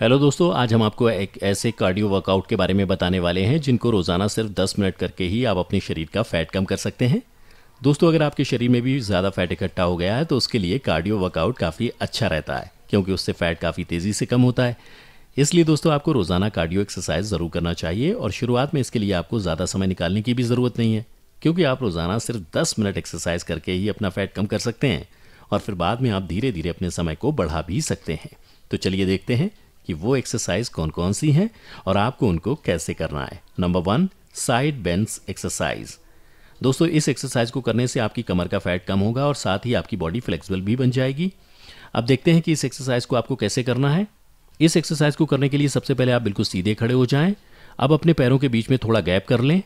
hello दोस्तों आज हम आपको एक ऐसे कार्डियो वर्कआउट के बारे में बताने वाले हैं जिनको रोज़ाना सिर्फ 10 मिनट करके ही आप अपने शरीर का फैट कम कर सकते हैं दोस्तों अगर आपके शरीर में भी ज़्यादा फैट इकट्ठा हो गया है तो उसके लिए कार्डियो वर्कआउट काफ़ी अच्छा रहता है क्योंकि उससे फैट काफ़ी तेज़ी से कम होता है इसलिए दोस्तों आपको रोज़ाना कार्डियो एक्सरसाइज ज़रूर करना चाहिए और शुरुआत में इसके लिए आपको ज़्यादा समय निकालने की भी ज़रूरत नहीं है क्योंकि आप रोज़ाना सिर्फ दस मिनट एक्सरसाइज करके ही अपना फैट कम कर सकते हैं और फिर बाद में आप धीरे धीरे अपने समय को बढ़ा भी सकते हैं तो चलिए देखते हैं कि वो एक्सरसाइज कौन कौन सी हैं और आपको उनको कैसे करना है number one side bends exercise दोस्तों इस एक्सरसाइज को करने से आपकी कमर का फैट कम होगा और साथ ही आपकी बॉडी फ्लेक्सिबल भी बन जाएगी अब देखते हैं कि इस एक्सरसाइज को आपको कैसे करना है इस एक्सरसाइज को करने के लिए सबसे पहले आप बिल्कुल सीधे खड़े हो जाएं अब अपने पैरों के बीच में थोड़ा गैप कर लें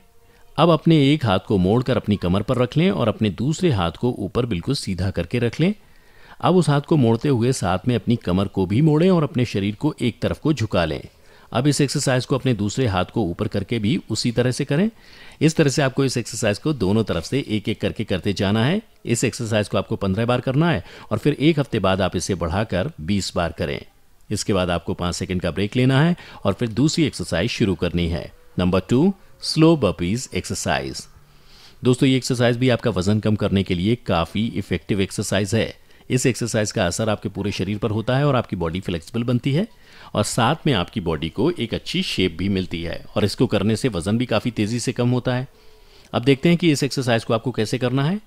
अब अपने एक हाथ को मोड़कर अपनी कमर पर रख लें और अपने दूसरे हाथ को ऊपर बिल्कुल सीधा करके रख लें अब उस हाथ को मोड़ते हुए साथ में अपनी कमर को भी मोड़ें और अपने शरीर को एक तरफ को झुका लें अब इस एक्सरसाइज को अपने दूसरे हाथ को ऊपर करके भी उसी तरह से करें इस तरह से आपको इस एक्सरसाइज को दोनों तरफ से एक एक करके करते जाना है इस एक्सरसाइज को आपको पंद्रह बार करना है और फिर एक हफ्ते बाद आप इसे बढ़ाकर बीस बार करें इसके बाद आपको पांच सेकेंड का ब्रेक लेना है और फिर दूसरी एक्सरसाइज शुरू करनी है number two slow burpees exercise दोस्तों ये एक्सरसाइज भी आपका वजन कम करने के लिए काफ़ी इफेक्टिव एक्सरसाइज है इस एक्सरसाइज का असर आपके पूरे शरीर पर होता है और आपकी बॉडी फ्लेक्सिबल बनती है और साथ में आपकी बॉडी को एक अच्छी शेप भी मिलती है और इसको करने से वजन भी काफ़ी तेज़ी से कम होता है अब देखते हैं कि इस एक्सरसाइज को आपको कैसे करना है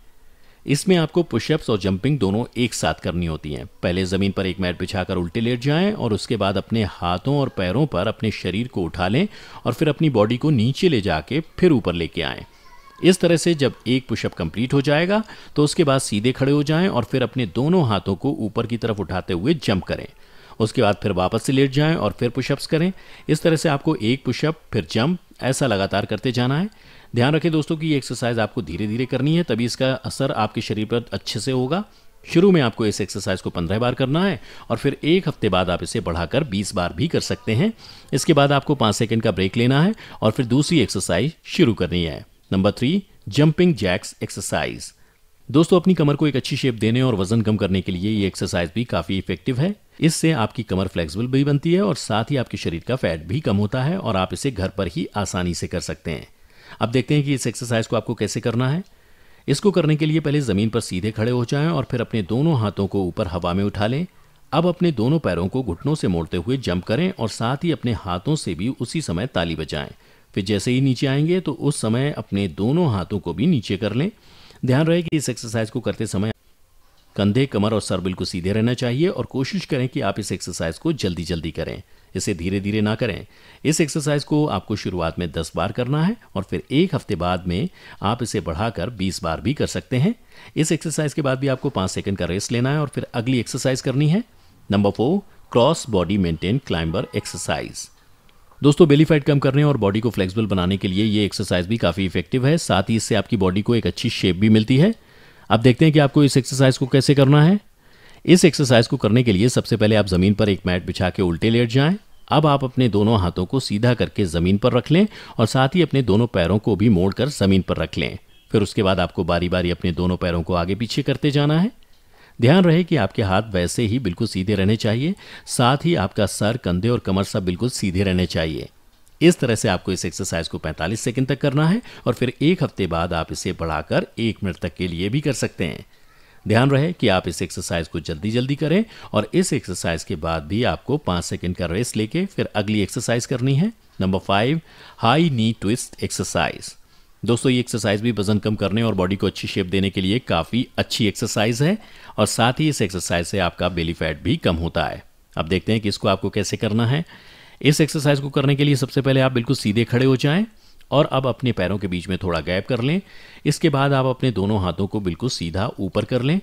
इसमें आपको पुशअप्स और जंपिंग दोनों एक साथ करनी होती हैं पहले ज़मीन पर एक मैट बिछाकर उल्टे लेट जाएं और उसके बाद अपने हाथों और पैरों पर अपने शरीर को उठा लें और फिर अपनी बॉडी को नीचे ले जाके फिर ऊपर लेके आएं इस तरह से जब एक पुशअप कंप्लीट हो जाएगा तो उसके बाद सीधे खड़े हो जाएं और फिर अपने दोनों हाथों को ऊपर की तरफ उठाते हुए जंप करें उसके बाद फिर वापस से लेट जाएं और फिर पुशअप्स करें इस तरह से आपको एक पुशअप फिर जंप ऐसा लगातार करते जाना है ध्यान रखें दोस्तों कि ये एक्सरसाइज आपको धीरे धीरे करनी है तभी इसका असर आपके शरीर पर अच्छे से होगा शुरू में आपको इस एक्सरसाइज को पंद्रह बार करना है और फिर एक हफ्ते बाद आप इसे बढ़ाकर बीस बार भी कर सकते हैं इसके बाद आपको पाँच सेकेंड का ब्रेक लेना है और फिर दूसरी एक्सरसाइज शुरू करनी है number three jumping jacks exercise दोस्तों अपनी कमर को एक अच्छी शेप देने और वजन कम करने के लिए ये एक्सरसाइज भी काफी इफेक्टिव है इससे आपकी कमर फ्लेक्सिबल भी बनती है और साथ ही आपके शरीर का फैट भी कम होता है और आप इसे घर पर ही आसानी से कर सकते हैं अब देखते हैं कि इस एक्सरसाइज को आपको कैसे करना है इसको करने के लिए पहले ज़मीन पर सीधे खड़े हो जाएं और फिर अपने दोनों हाथों को ऊपर हवा में उठा लें अब अपने दोनों पैरों को घुटनों से मोड़ते हुए जंप करें और साथ ही अपने हाथों से भी उसी समय ताली बजाएं फिर जैसे ही नीचे आएंगे तो उस समय अपने दोनों हाथों को भी नीचे कर लें ध्यान रहे कि इस एक्सरसाइज को करते समय कंधे कमर और सर बिल्कुल सीधे रहना चाहिए और कोशिश करें कि आप इस एक्सरसाइज को जल्दी जल्दी करें इसे धीरे धीरे ना करें इस एक्सरसाइज को आपको शुरुआत में 10 बार करना है और फिर एक हफ्ते बाद में आप इसे बढ़ाकर 20 बार भी कर सकते हैं इस एक्सरसाइज के बाद भी आपको 5 सेकंड का रेस्ट लेना है और फिर अगली एक्सरसाइज करनी है number four cross body mountain climber exercise दोस्तों बेली फैट कम करने और बॉडी को फ्लेक्सिबल बनाने के लिए ये एक्सरसाइज भी काफ़ी इफेक्टिव है साथ ही इससे आपकी बॉडी को एक अच्छी शेप भी मिलती है अब देखते हैं कि आपको इस एक्सरसाइज को कैसे करना है इस एक्सरसाइज को करने के लिए सबसे पहले आप ज़मीन पर एक मैट बिछा के उल्टे लेट जाएं अब आप अपने दोनों हाथों को सीधा करके ज़मीन पर रख लें और साथ ही अपने दोनों पैरों को भी मोड़कर ज़मीन पर रख लें फिर उसके बाद आपको बारी बारी अपने दोनों पैरों को आगे पीछे करते जाना है ध्यान रहे कि आपके हाथ वैसे ही बिल्कुल सीधे रहने चाहिए साथ ही आपका सर कंधे और कमर सब बिल्कुल सीधे रहने चाहिए इस तरह से आपको इस एक्सरसाइज को 45 सेकंड तक करना है और फिर एक हफ्ते बाद आप इसे बढ़ाकर एक मिनट तक के लिए भी कर सकते हैं ध्यान रहे कि आप इस एक्सरसाइज को जल्दी जल्दी करें और इस एक्सरसाइज के बाद भी आपको पाँच सेकेंड का रेस्ट लेके फिर अगली एक्सरसाइज करनी है number five high knee twist exercise दोस्तों ये एक्सरसाइज भी वजन कम करने और बॉडी को अच्छी शेप देने के लिए काफ़ी अच्छी एक्सरसाइज है और साथ ही इस एक्सरसाइज से आपका बेली फैट भी कम होता है अब देखते हैं कि इसको आपको कैसे करना है इस एक्सरसाइज को करने के लिए सबसे पहले आप बिल्कुल सीधे खड़े हो जाएं और अब अपने पैरों के बीच में थोड़ा गैप कर लें इसके बाद आप अपने दोनों हाथों को बिल्कुल सीधा ऊपर कर लें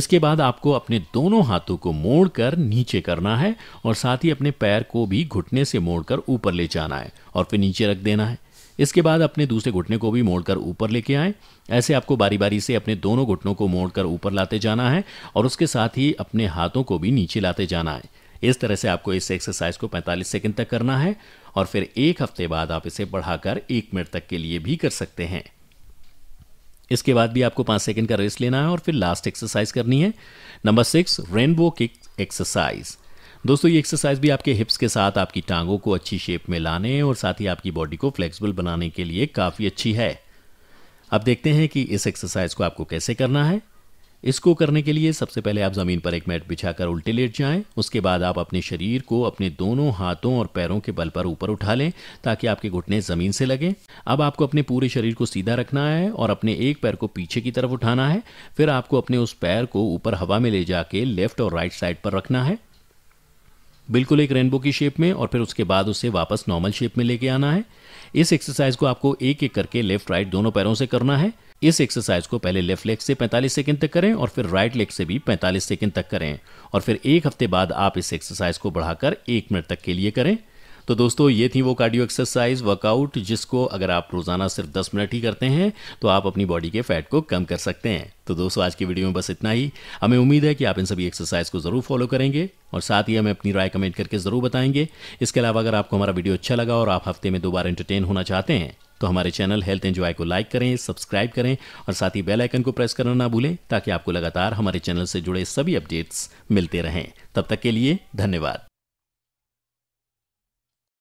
इसके बाद आपको अपने दोनों हाथों को मोड़कर नीचे करना है और साथ ही अपने पैर को भी घुटने से मोड़कर ऊपर ले जाना है और फिर नीचे रख देना है इसके बाद अपने दूसरे घुटने को भी मोड़कर ऊपर लेके आए ऐसे आपको बारी बारी से अपने दोनों घुटनों को मोड़कर ऊपर लाते जाना है और उसके साथ ही अपने हाथों को भी नीचे लाते जाना है इस तरह से आपको इस एक्सरसाइज को 45 सेकंड तक करना है और फिर एक हफ्ते बाद आप इसे बढ़ाकर एक मिनट तक के लिए भी कर सकते हैं इसके बाद भी आपको पाँच सेकंड का रेस्ट लेना है और फिर लास्ट एक्सरसाइज करनी है number six rainbow kick exercise दोस्तों ये एक्सरसाइज भी आपके हिप्स के साथ आपकी टांगों को अच्छी शेप में लाने और साथ ही आपकी बॉडी को फ्लेक्सिबल बनाने के लिए काफ़ी अच्छी है अब देखते हैं कि इस एक्सरसाइज को आपको कैसे करना है इसको करने के लिए सबसे पहले आप ज़मीन पर एक मैट बिछाकर उल्टे लेट जाएं उसके बाद आप अपने शरीर को अपने दोनों हाथों और पैरों के बल पर ऊपर उठा लें ताकि आपके घुटने ज़मीन से लगें अब आपको अपने पूरे शरीर को सीधा रखना है और अपने एक पैर को पीछे की तरफ उठाना है फिर आपको अपने उस पैर को ऊपर हवा में ले जाके लेफ्ट और राइट साइड पर रखना है बिल्कुल एक रेनबो की शेप में और फिर उसके बाद उसे वापस नॉर्मल शेप में लेके आना है इस एक्सरसाइज को आपको एक एक करके लेफ्ट राइट दोनों पैरों से करना है इस एक्सरसाइज को पहले लेफ्ट लेग से 45 सेकंड तक करें और फिर राइट लेग से भी 45 सेकंड तक करें और फिर एक हफ्ते बाद आप इस एक्सरसाइज को बढ़ाकर एक मिनट तक के लिए करें तो दोस्तों ये थी वो कार्डियो एक्सरसाइज वर्कआउट जिसको अगर आप रोज़ाना सिर्फ दस मिनट ही करते हैं तो आप अपनी बॉडी के फैट को कम कर सकते हैं तो दोस्तों आज की वीडियो में बस इतना ही हमें उम्मीद है कि आप इन सभी एक्सरसाइज को ज़रूर फॉलो करेंगे और साथ ही हमें अपनी राय कमेंट करके ज़रूर बताएंगे इसके अलावा अगर आपको हमारा वीडियो अच्छा लगा और आप हफ्ते में दोबारा एंटरटेन होना चाहते हैं तो हमारे चैनल हेल्थ एंजॉय को लाइक करें सब्सक्राइब करें और साथ ही बेल आइकन को प्रेस करना ना भूलें ताकि आपको लगातार हमारे चैनल से जुड़े सभी अपडेट्स मिलते रहें तब तक के लिए धन्यवाद